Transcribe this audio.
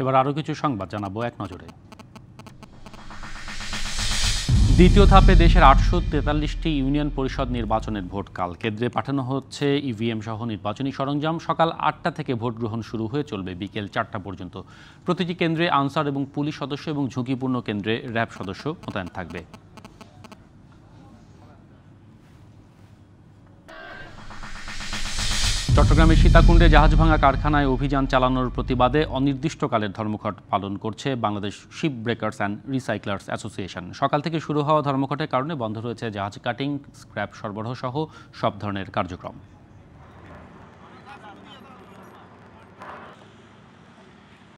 এবার আরও কিছু সংবাদ জানাবো এক নজরে দ্বিতীয় ধাপে দেশের আটশো তেতাল্লিশটি ইউনিয়ন পরিষদ নির্বাচনের ভোট কাল কেন্দ্রে পাঠানো হচ্ছে ইভিএম সহ নির্বাচনী সরঞ্জাম সকাল আটটা থেকে ভোট গ্রহণ শুরু হয়ে চলবে বিকেল চারটা পর্যন্ত প্রতিটি কেন্দ্রে আনসার এবং পুলিশ সদস্য এবং ঝুঁকিপূর্ণ কেন্দ্রে র্যাব সদস্য মোতায়েন থাকবে চট্টগ্রামের সীতাকুণ্ডে জাহাজ ভাঙা কারখানায় অভিযান চালানোর প্রতিবাদে অনির্দিষ্টকালের ধর্মঘট পালন করছে Bangladesh ship breakers and recyclers association সকাল থেকে শুরু হওয়া ধর্মঘটের কারণে বন্ধ রয়েছে জাহাজ কাটিং স্ক্র্যাপ সরবরাহ সহ সব ধরনের কার্যক্রম